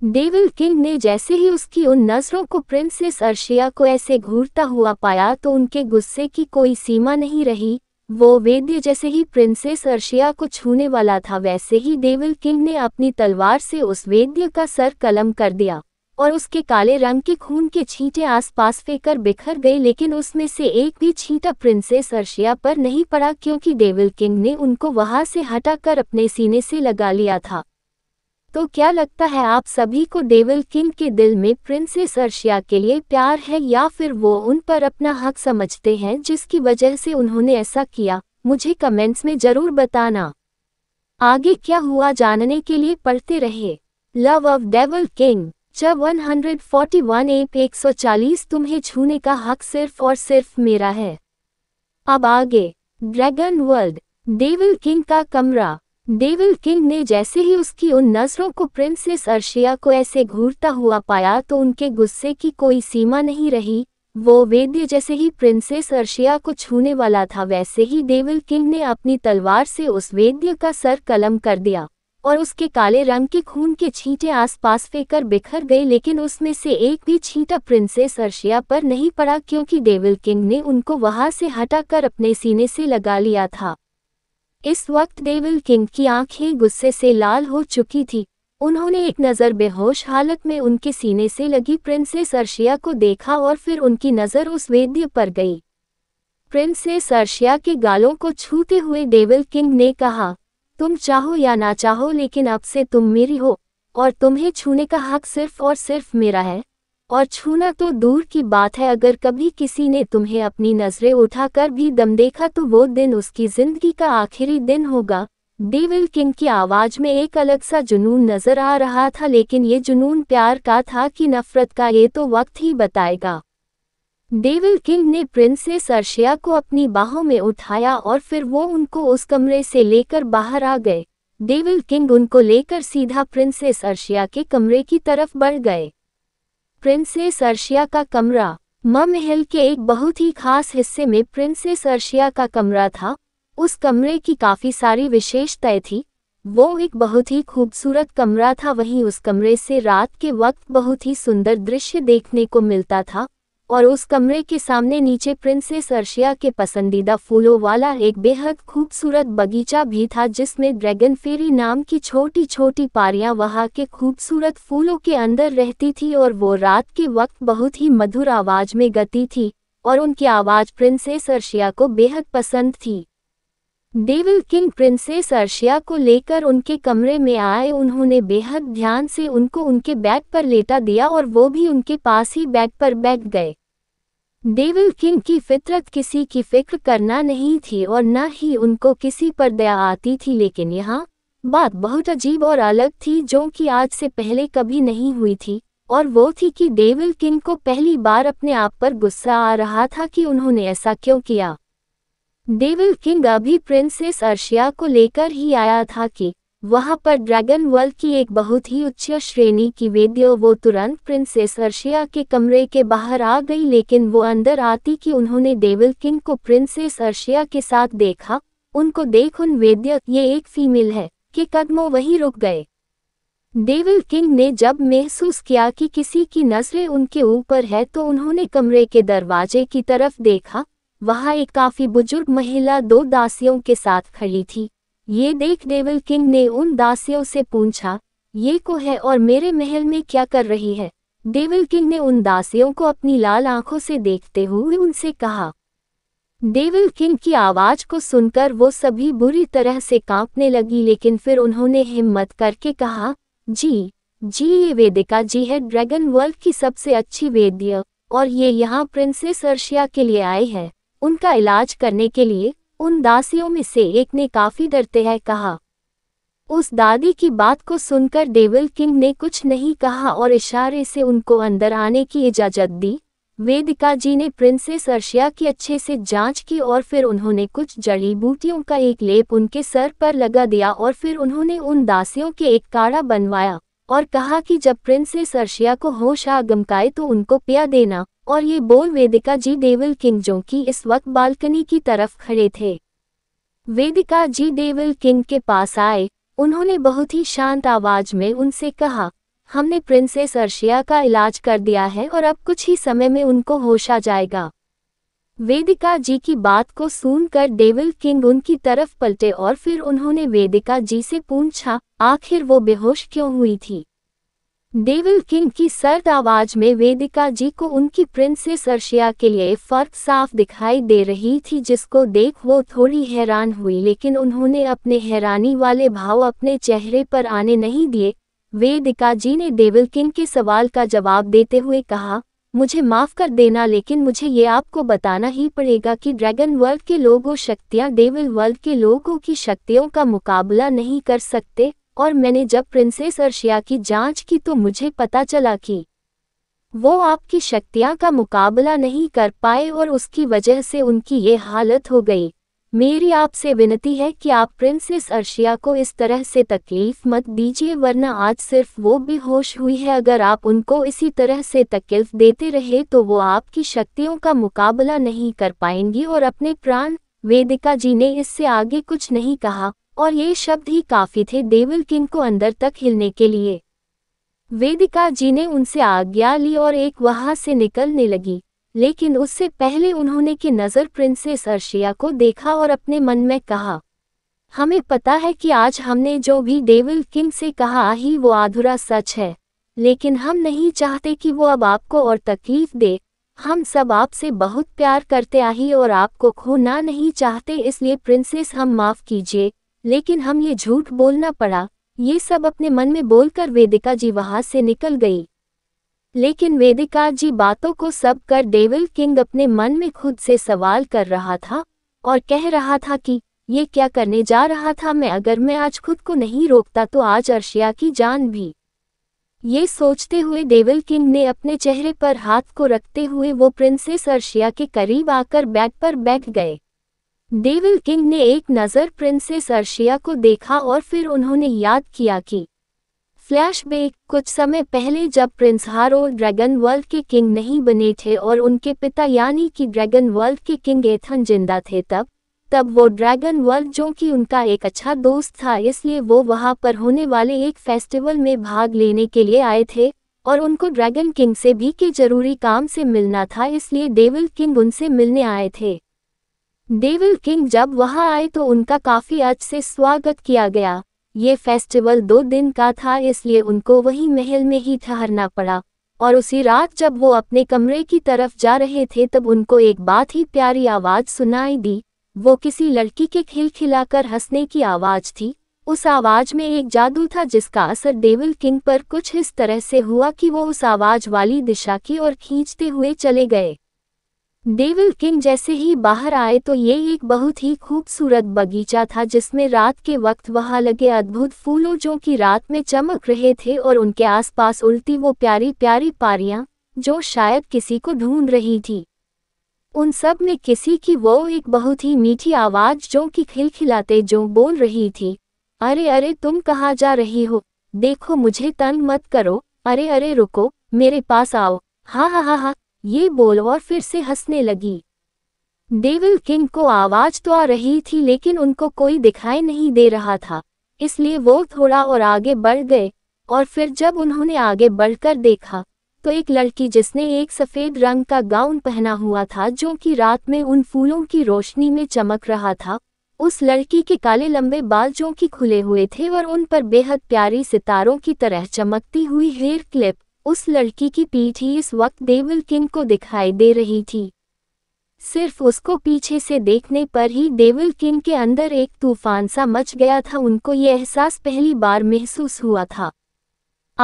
Speaker 1: डेविल किंग ने जैसे ही उसकी उन नज़रों को प्रिंसेस अर्शिया को ऐसे घूरता हुआ पाया तो उनके गुस्से की कोई सीमा नहीं रही वो वेद्य जैसे ही प्रिंसेस अर्शिया को छूने वाला था वैसे ही डेविल किंग ने अपनी तलवार से उस वेद्य का सर कलम कर दिया और उसके काले रंग के खून के छींटे आसपास फेंकर बिखर गए लेकिन उसमें से एक भी छींटा प्रिंसेस अर्शिया पर नहीं पड़ा क्योंकि डेविल किंग ने उनको वहां से हटाकर अपने सीने से लगा लिया था तो क्या लगता है आप सभी को डेविल किंग के दिल में प्रिंसेस अर्शिया के लिए प्यार है या फिर वो उन पर अपना हक समझते हैं जिसकी वजह से उन्होंने ऐसा किया मुझे कमेंट्स में जरूर बताना आगे क्या हुआ जानने के लिए पढ़ते रहे लव ऑफ डेविल किंग जब 141 एप 140 तुम्हें छूने का हक सिर्फ और सिर्फ मेरा है अब आगे ड्रैगन वर्ल्ड डेविल किंग का कमरा डेविल किंग ने जैसे ही उसकी उन नजरों को प्रिंसेस अर्शिया को ऐसे घूरता हुआ पाया तो उनके गुस्से की कोई सीमा नहीं रही वो वेद्य जैसे ही प्रिंसेस अर्शिया को छूने वाला था वैसे ही डेविल किंग ने अपनी तलवार से उस वेद्य का सर कलम कर दिया और उसके काले रंग के खून के छींटे आसपास फेंकर बिखर गए लेकिन उसमें से एक भी छींटा प्रिंसेस अर्शिया पर नहीं पड़ा क्योंकि डेविल किंग ने उनको वहां से हटाकर अपने सीने से लगा लिया था इस वक्त डेविल किंग की आंखें गुस्से से लाल हो चुकी थी उन्होंने एक नज़र बेहोश हालत में उनके सीने से लगी प्रिंसेस अर्शिया को देखा और फिर उनकी नज़र उस वेद्य पर गई प्रिंसेस अर्शिया के गालों को छूते हुए डेविल किंग ने कहा तुम चाहो या ना चाहो लेकिन अब से तुम मेरी हो और तुम्हें छूने का हक सिर्फ और सिर्फ मेरा है और छूना तो दूर की बात है अगर कभी किसी ने तुम्हें अपनी नजरें उठाकर भी दम देखा तो वो दिन उसकी जिंदगी का आखिरी दिन होगा डेविल किंग की आवाज में एक अलग सा जुनून नजर आ रहा था लेकिन ये जुनून प्यार का था कि नफरत का ये तो वक्त ही बताएगा डेविल किंग ने प्रिंसेस अर्शिया को अपनी बाहों में उठाया और फिर वो उनको उस कमरे से लेकर बाहर आ गए डेविल किंग उनको लेकर सीधा प्रिंसेस अर्शिया के कमरे की तरफ बढ़ गए प्रिंसेस अर्शिया का कमरा मम हिल के एक बहुत ही खास हिस्से में प्रिंसेस अर्शिया का कमरा था उस कमरे की काफ़ी सारी विशेषताएं थी वो एक बहुत ही खूबसूरत कमरा था वहीं उस कमरे से रात के वक्त बहुत ही सुंदर दृश्य देखने को मिलता था और उस कमरे के सामने नीचे प्रिंसेस अर्शिया के पसंदीदा फूलों वाला एक बेहद खूबसूरत बगीचा भी था जिसमें ड्रैगन फेरी नाम की छोटी छोटी पारियां वहां के खूबसूरत फूलों के अंदर रहती थी और वो रात के वक्त बहुत ही मधुर आवाज में गती थी और उनकी आवाज प्रिंसेस अर्शिया को बेहद पसंद थी डेविल किंग प्रिंसेस अर्शिया को लेकर उनके कमरे में आए उन्होंने बेहद ध्यान से उनको उनके बैग पर लेटा दिया और वो भी उनके पास ही बैग पर बैठ गए डेविल किंग की फितरत किसी की फिक्र करना नहीं थी और न ही उनको किसी पर दया आती थी लेकिन यहाँ बात बहुत अजीब और अलग थी जो कि आज से पहले कभी नहीं हुई थी और वो थी कि डेविल किंग को पहली बार अपने आप पर गुस्सा आ रहा था कि उन्होंने ऐसा क्यों किया डेविल किंग अभी प्रिंसेस अर्शिया को लेकर ही आया था कि वहां पर ड्रैगन वर्ल्ड की एक बहुत ही उच्च श्रेणी की वेद्य वो तुरंत प्रिंसेस अर्शिया के कमरे के बाहर आ गई लेकिन वो अंदर आती कि उन्होंने डेविल किंग को प्रिंसेस अर्शिया के साथ देखा उनको देख उन वेद्य ये एक फीमेल है कि कदमों वहीं रुक गए डेविल किंग ने जब महसूस किया कि किसी की नजरें उनके ऊपर है तो उन्होंने कमरे के दरवाजे की तरफ देखा वहां एक काफी बुजुर्ग महिला दो दासियों के साथ खड़ी थी ये देख डेविल किंग ने उन दासियों से पूछा ये को है और मेरे महल में क्या कर रही है डेविल किंग ने उन दासियों को अपनी लाल आंखों से देखते हुए उनसे कहा डेविल किंग की आवाज को सुनकर वो सभी बुरी तरह से कांपने लगी लेकिन फिर उन्होंने हिम्मत करके कहा जी जी ये वेदिका जी है ड्रैगन वर्ल्ड की सबसे अच्छी वेद्य और ये यहाँ प्रिंसेस अर्शिया के लिए आई है उनका इलाज करने के लिए उन दासियों में से एक ने काफी डरते हैं कहा उस दादी की बात को सुनकर डेविल किंग ने कुछ नहीं कहा और इशारे से उनको अंदर आने की इजाजत दी वेदिका जी ने प्रिंसेस अर्शिया की अच्छे से जांच की और फिर उन्होंने कुछ जड़ी बूटियों का एक लेप उनके सर पर लगा दिया और फिर उन्होंने उन दासियों के एक काढ़ा बनवाया और कहा कि जब प्रिंसेस अर्शिया को होश आ गमकाए तो उनको पिया देना और ये बोल वेदिका जी देवल किंग जो कि इस वक्त बालकनी की तरफ खड़े थे वेदिका जी देवल किंग के पास आए उन्होंने बहुत ही शांत आवाज में उनसे कहा हमने प्रिंसेस अर्शिया का इलाज कर दिया है और अब कुछ ही समय में उनको होश आ जाएगा वेदिका जी की बात को सुनकर डेविल किंग उनकी तरफ पलटे और फिर उन्होंने वेदिका जी से पूछा आखिर वो बेहोश क्यों हुई थी डेविल किंग की सर्द आवाज में वेदिका जी को उनकी प्रिंसेस अर्शिया के लिए फर्क साफ दिखाई दे रही थी जिसको देख वो थोड़ी हैरान हुई लेकिन उन्होंने अपने हैरानी वाले भाव अपने चेहरे पर आने नहीं दिए वेदिका जी ने डेविल किंग के सवाल का जवाब देते हुए कहा मुझे माफ कर देना लेकिन मुझे ये आपको बताना ही पड़ेगा कि ड्रैगन वर्ल्ड के लोगों शक्तियाँ डेविल वर्ल्ड के लोगों की शक्तियों का मुकाबला नहीं कर सकते और मैंने जब प्रिंसेस अर्शिया की जांच की तो मुझे पता चला कि वो आपकी शक्तियाँ का मुकाबला नहीं कर पाए और उसकी वजह से उनकी ये हालत हो गई मेरी आपसे विनती है कि आप प्रिंसेस अर्शिया को इस तरह से तकलीफ मत दीजिए वरना आज सिर्फ वो बेहोश हुई है अगर आप उनको इसी तरह से तकलीफ देते रहे तो वो आपकी शक्तियों का मुकाबला नहीं कर पाएंगी और अपने प्राण वेदिका जी ने इससे आगे कुछ नहीं कहा और ये शब्द ही काफी थे डेविल किंग को अंदर तक हिलने के लिए वेदिका जी ने उनसे आज्ञा ली और एक वहां से निकलने लगी लेकिन उससे पहले उन्होंने की नज़र प्रिंसेस अर्शिया को देखा और अपने मन में कहा हमें पता है कि आज हमने जो भी डेविल किंग से कहा ही वो आधुरा सच है लेकिन हम नहीं चाहते कि वो अब आपको और तकलीफ दे हम सब आपसे बहुत प्यार करते आही और आपको खोना नहीं चाहते इसलिए प्रिंसेस हम माफ़ कीजिए लेकिन हम ये झूठ बोलना पड़ा ये सब अपने मन में बोलकर वेदिका जी वहां से निकल गई लेकिन वेदिका जी बातों को सब कर डेविल किंग अपने मन में खुद से सवाल कर रहा था और कह रहा था कि ये क्या करने जा रहा था मैं अगर मैं आज खुद को नहीं रोकता तो आज अर्शिया की जान भी ये सोचते हुए डेविल किंग ने अपने चेहरे पर हाथ को रखते हुए वो प्रिंसेस अर्शिया के करीब आकर बैग पर बैठ गए डेविल किंग ने एक नज़र प्रिंसेस अर्शिया को देखा और फिर उन्होंने याद किया कि फ्लैशबैक कुछ समय पहले जब प्रिंस हारो ड्रैगन वर्ल्ड के किंग नहीं बने थे और उनके पिता यानी कि ड्रैगन वर्ल्ड के किंग एथन जिंदा थे तब तब वो ड्रैगन वर्ल्ड जो कि उनका एक अच्छा दोस्त था इसलिए वो वहाँ पर होने वाले एक फेस्टिवल में भाग लेने के लिए आए थे और उनको ड्रैगन किंग से भी के जरूरी काम से मिलना था इसलिए डेविल किंग उनसे मिलने आए थे डेविल किंग जब वहां आए तो उनका काफी अच्छे स्वागत किया गया ये फेस्टिवल दो दिन का था इसलिए उनको वही महल में ही ठहरना पड़ा और उसी रात जब वो अपने कमरे की तरफ जा रहे थे तब उनको एक बात ही प्यारी आवाज सुनाई दी वो किसी लड़की के खिलखिलाकर हंसने की आवाज थी उस आवाज में एक जादू था जिसका असर डेविल किंग पर कुछ इस तरह से हुआ कि वो उस आवाज वाली दिशा की ओर खींचते हुए चले गए डेविल किंग जैसे ही बाहर आए तो ये एक बहुत ही खूबसूरत बगीचा था जिसमें रात के वक्त वहां लगे अद्भुत फूलों जो कि रात में चमक रहे थे और उनके आसपास उल्टी वो प्यारी प्यारी पारियां जो शायद किसी को ढूंढ रही थी उन सब में किसी की वो एक बहुत ही मीठी आवाज जो कि खिलखिलाते जो बोल रही थी अरे अरे तुम कहाँ जा रही हो देखो मुझे तंग मत करो अरे अरे रुको मेरे पास आओ हाँ हाँ हाँ हा ये बोल और फिर से हंसने लगी डेविल किंग को आवाज तो आ रही थी लेकिन उनको कोई दिखाई नहीं दे रहा था इसलिए वो थोड़ा और आगे बढ़ गए और फिर जब उन्होंने आगे बढ़कर देखा तो एक लड़की जिसने एक सफ़ेद रंग का गाउन पहना हुआ था जो कि रात में उन फूलों की रोशनी में चमक रहा था उस लड़की के काले लंबे बाल जो कि खुले हुए थे और उन पर बेहद प्यारी सितारों की तरह चमकती हुई हेयर क्लिप उस लड़की की पीठ ही इस वक्त डेविल किंग को दिखाई दे रही थी सिर्फ उसको पीछे से देखने पर ही डेविल किंग के अंदर एक तूफान सा मच गया था उनको ये एहसास पहली बार महसूस हुआ था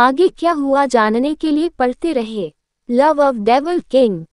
Speaker 1: आगे क्या हुआ जानने के लिए पढ़ते रहे लव ऑफ डेविल किंग